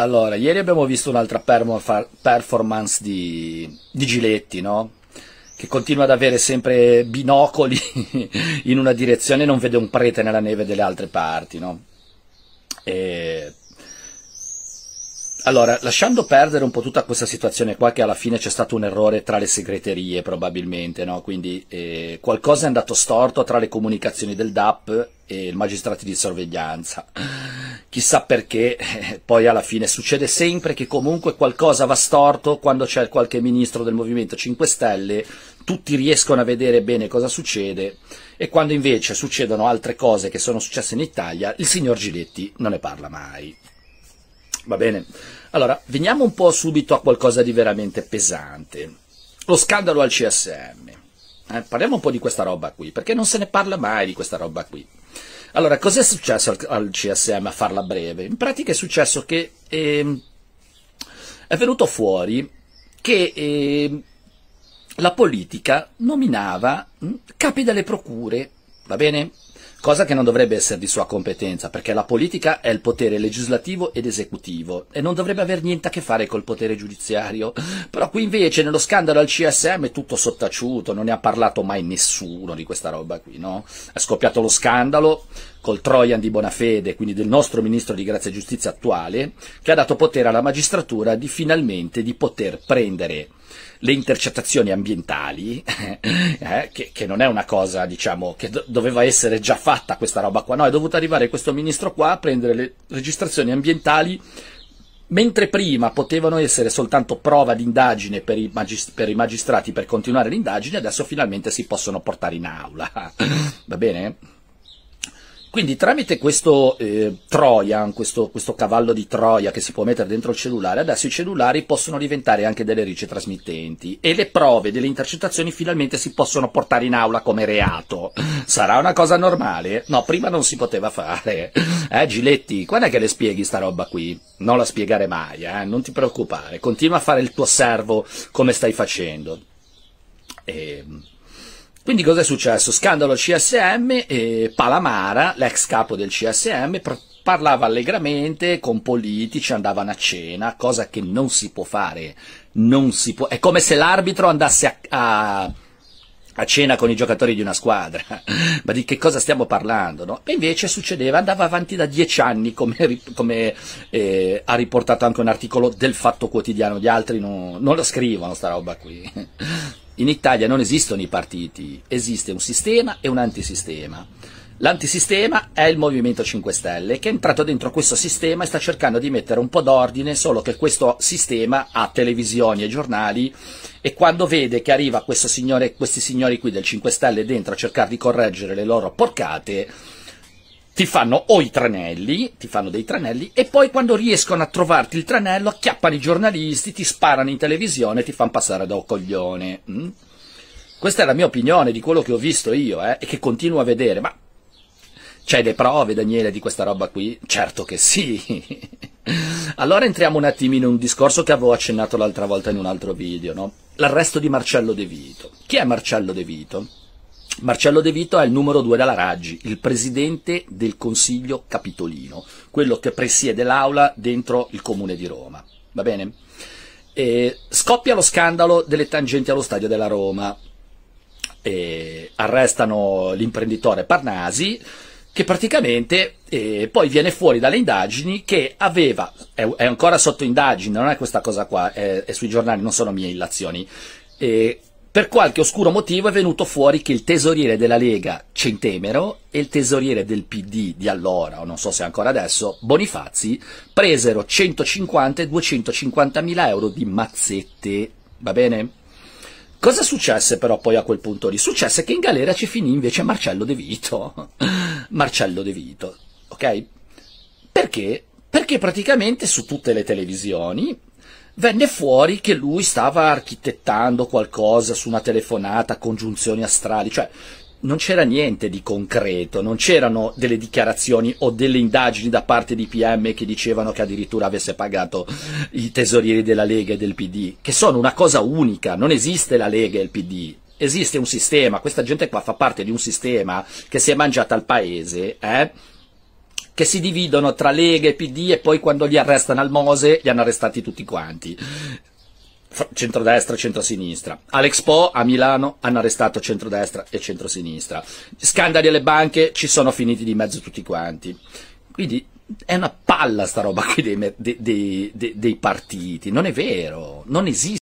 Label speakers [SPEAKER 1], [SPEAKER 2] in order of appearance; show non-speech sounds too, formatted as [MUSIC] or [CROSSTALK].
[SPEAKER 1] Allora, ieri abbiamo visto un'altra performance di, di Giletti, no? che continua ad avere sempre binocoli [LAUGHS] in una direzione e non vede un prete nella neve delle altre parti, no? E allora, lasciando perdere un po' tutta questa situazione qua, che alla fine c'è stato un errore tra le segreterie probabilmente, no? quindi eh, qualcosa è andato storto tra le comunicazioni del DAP e i magistrati di sorveglianza. Chissà perché, eh, poi alla fine succede sempre che comunque qualcosa va storto quando c'è qualche ministro del Movimento 5 Stelle, tutti riescono a vedere bene cosa succede e quando invece succedono altre cose che sono successe in Italia, il signor Giletti non ne parla mai. Va bene. Allora, veniamo un po' subito a qualcosa di veramente pesante. Lo scandalo al CSM. Eh, parliamo un po' di questa roba qui, perché non se ne parla mai di questa roba qui. Allora, cos'è successo al, al CSM a farla breve? In pratica è successo che eh, è venuto fuori che eh, la politica nominava mh, hm, capi delle procure, va bene? cosa che non dovrebbe essere di sua competenza, perché la politica è il potere legislativo ed esecutivo e non dovrebbe avere niente a che fare col potere giudiziario. Però qui invece nello scandalo al CSM è tutto sottaciuto, non ne ha parlato mai nessuno di questa roba qui, no? È scoppiato lo scandalo col Trojan di Bonafede, quindi del nostro ministro di Grazia e Giustizia attuale, che ha dato potere alla magistratura di finalmente di poter prendere le intercettazioni ambientali, [LAUGHS] eh, che, che, non è una cosa, diciamo, che do- doveva essere già fatta questa roba qua, no, è dovuto arrivare questo ministro qua a prendere le registrazioni ambientali mentre prima potevano essere soltanto prova d'indagine per i, magist- per i, magistrati per continuare l'indagine, adesso finalmente si possono portare in aula. [LAUGHS] Va bene? Quindi tramite questo eh, Trojan, questo, questo, cavallo di Troia che si può mettere dentro il cellulare, adesso i cellulari possono diventare anche delle ricce trasmittenti e le prove delle intercettazioni finalmente si possono portare in aula come reato. Sarà una cosa normale? No, prima non si poteva fare. Eh, Giletti, quando è che le spieghi sta roba qui? Non la spiegare mai, eh, non ti preoccupare. Continua a fare il tuo servo come stai facendo. E... Ehm, quindi cosa è successo? Scandalo CSM, eh, Palamara, l'ex capo del CSM, parlava allegramente con politici, andavano a cena, cosa che non si può fare, non si può, è come se l'arbitro andasse a, a, a cena con i giocatori di una squadra, [LAUGHS] ma di che cosa stiamo parlando? No? E invece succedeva, andava avanti da dieci anni, come, come eh, ha riportato anche un articolo del Fatto Quotidiano, gli altri non, non lo scrivono sta roba qui. In Italia non esistono i partiti, esiste un sistema e un antisistema. L'antisistema è il Movimento 5 Stelle che è entrato dentro questo sistema e sta cercando di mettere un po' d'ordine, solo che questo sistema ha televisioni e giornali e quando vede che arriva signore, questi signori qui del 5 Stelle dentro a cercare di correggere le loro porcate, ti fanno o i tranelli, ti fanno dei tranelli, e poi quando riescono a trovarti il tranello, acchiappano i giornalisti, ti sparano in televisione e ti fanno passare da coglione. Mm? Questa è la mia opinione di quello che ho visto io, eh, e che continuo a vedere, ma c'è le prove, Daniele, di questa roba qui? Certo che sì! [LAUGHS] allora entriamo un attimino in un discorso che avevo accennato l'altra volta in un altro video, no? L'arresto di Marcello De Vito. Chi è Marcello De Vito? Marcello De Vito è il numero due della Raggi, il presidente del Consiglio Capitolino, quello che presiede l'aula dentro il Comune di Roma. Va bene? E scoppia lo scandalo delle tangenti allo stadio della Roma. E arrestano l'imprenditore Parnasi che praticamente eh, poi viene fuori dalle indagini che aveva, è, è, ancora sotto indagine, non è questa cosa qua, è, è sui giornali, non sono mie illazioni, eh, per qualche oscuro motivo è venuto fuori che il tesoriere della Lega Centemero e il tesoriere del PD di allora, o non so se ancora adesso, Bonifazzi, presero 150 e 250 mila euro di mazzette, va bene? Cosa successe però poi a quel punto lì? Successe che in galera ci finì invece Marcello De Vito, [LAUGHS] Marcello De Vito, ok? Perché? Perché praticamente su tutte le televisioni, venne fuori che lui stava architettando qualcosa su una telefonata, congiunzioni astrali, cioè non c'era niente di concreto, non c'erano delle dichiarazioni o delle indagini da parte di PM che dicevano che addirittura avesse pagato i tesorieri della Lega e del PD, che sono una cosa unica, non esiste la Lega e il PD, esiste un sistema, questa gente qua fa parte di un sistema che si è mangiata al paese, eh? che si dividono tra Lega e PD e poi quando li arrestano al Mose li hanno arrestati tutti quanti centrodestra, e centrosinistra. All'Expo a Milano hanno arrestato centrodestra e centrosinistra. Scandali alle banche ci sono finiti di mezzo tutti quanti. Quindi è una palla sta roba qui dei, dei, dei, dei partiti, non è vero, non esiste.